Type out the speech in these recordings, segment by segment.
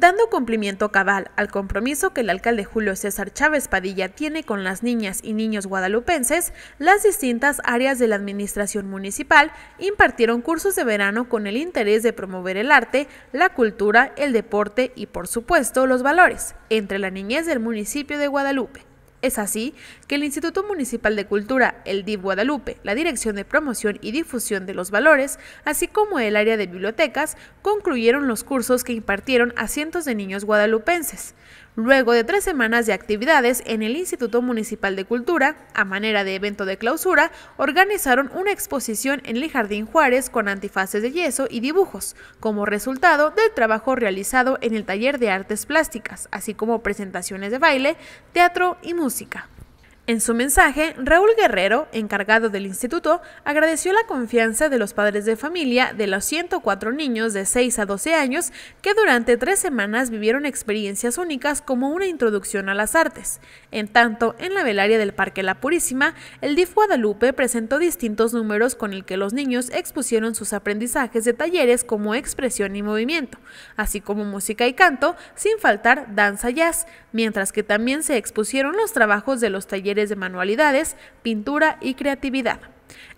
Dando cumplimiento cabal al compromiso que el alcalde Julio César Chávez Padilla tiene con las niñas y niños guadalupenses, las distintas áreas de la administración municipal impartieron cursos de verano con el interés de promover el arte, la cultura, el deporte y por supuesto los valores entre la niñez del municipio de Guadalupe. Es así que el Instituto Municipal de Cultura, el DIV Guadalupe, la Dirección de Promoción y Difusión de los Valores, así como el área de bibliotecas, concluyeron los cursos que impartieron a cientos de niños guadalupenses. Luego de tres semanas de actividades en el Instituto Municipal de Cultura, a manera de evento de clausura, organizaron una exposición en el Jardín Juárez con antifaces de yeso y dibujos, como resultado del trabajo realizado en el taller de artes plásticas, así como presentaciones de baile, teatro y música. En su mensaje, Raúl Guerrero, encargado del instituto, agradeció la confianza de los padres de familia de los 104 niños de 6 a 12 años que durante tres semanas vivieron experiencias únicas como una introducción a las artes. En tanto, en la velaria del Parque La Purísima, el DIF Guadalupe presentó distintos números con el que los niños expusieron sus aprendizajes de talleres como expresión y movimiento, así como música y canto, sin faltar danza jazz, mientras que también se expusieron los trabajos de los talleres de manualidades, pintura y creatividad.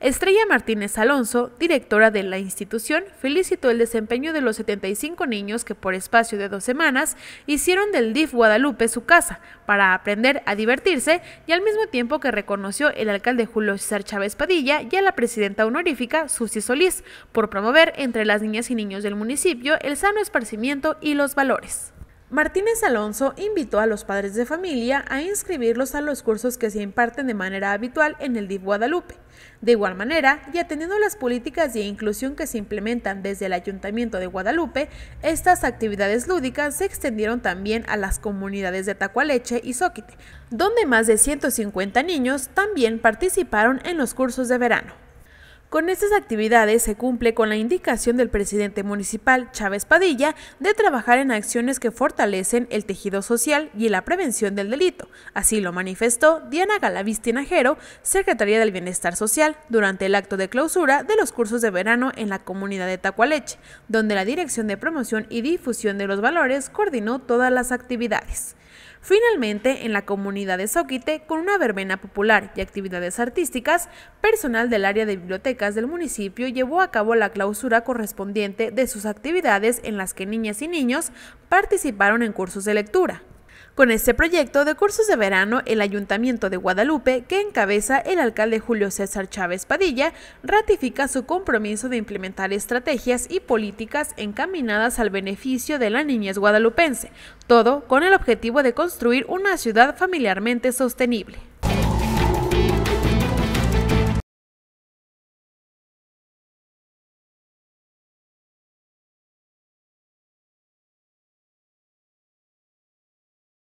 Estrella Martínez Alonso, directora de la institución, felicitó el desempeño de los 75 niños que por espacio de dos semanas hicieron del DIF Guadalupe su casa para aprender a divertirse y al mismo tiempo que reconoció el alcalde Julio César Chávez Padilla y a la presidenta honorífica Susi Solís por promover entre las niñas y niños del municipio el sano esparcimiento y los valores. Martínez Alonso invitó a los padres de familia a inscribirlos a los cursos que se imparten de manera habitual en el DIF Guadalupe. De igual manera, y atendiendo las políticas de inclusión que se implementan desde el Ayuntamiento de Guadalupe, estas actividades lúdicas se extendieron también a las comunidades de Tacualeche y Zóquite, donde más de 150 niños también participaron en los cursos de verano. Con estas actividades se cumple con la indicación del presidente municipal Chávez Padilla de trabajar en acciones que fortalecen el tejido social y la prevención del delito. Así lo manifestó Diana Galaviz Tinajero, secretaria del Bienestar Social, durante el acto de clausura de los cursos de verano en la comunidad de Tacualeche, donde la Dirección de Promoción y Difusión de los Valores coordinó todas las actividades. Finalmente, en la comunidad de Zóquite, con una verbena popular y actividades artísticas, personal del área de bibliotecas del municipio llevó a cabo la clausura correspondiente de sus actividades en las que niñas y niños participaron en cursos de lectura. Con este proyecto de cursos de verano, el Ayuntamiento de Guadalupe, que encabeza el alcalde Julio César Chávez Padilla, ratifica su compromiso de implementar estrategias y políticas encaminadas al beneficio de la niñez guadalupense, todo con el objetivo de construir una ciudad familiarmente sostenible.